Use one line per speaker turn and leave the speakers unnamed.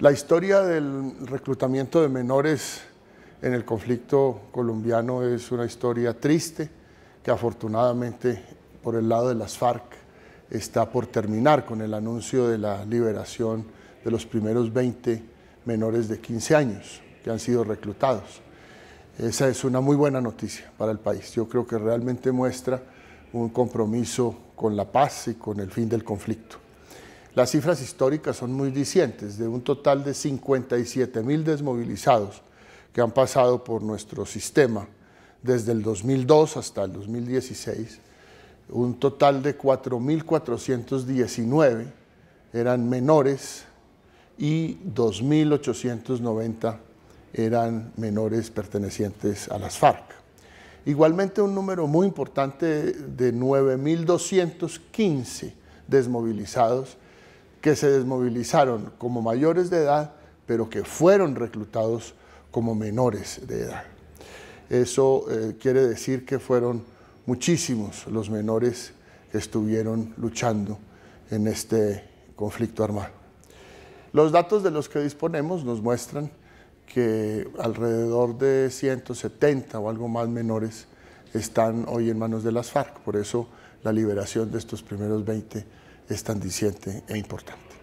La historia del reclutamiento de menores en el conflicto colombiano es una historia triste que afortunadamente por el lado de las FARC está por terminar con el anuncio de la liberación de los primeros 20 menores de 15 años que han sido reclutados. Esa es una muy buena noticia para el país. Yo creo que realmente muestra un compromiso con la paz y con el fin del conflicto. Las cifras históricas son muy dicientes, de un total de 57 mil desmovilizados que han pasado por nuestro sistema desde el 2002 hasta el 2016, un total de 4.419 eran menores y 2.890 eran menores pertenecientes a las FARC. Igualmente un número muy importante de 9.215 desmovilizados que se desmovilizaron como mayores de edad, pero que fueron reclutados como menores de edad. Eso eh, quiere decir que fueron muchísimos los menores que estuvieron luchando en este conflicto armado. Los datos de los que disponemos nos muestran que alrededor de 170 o algo más menores están hoy en manos de las FARC. Por eso la liberación de estos primeros 20 es tan diciente e importante.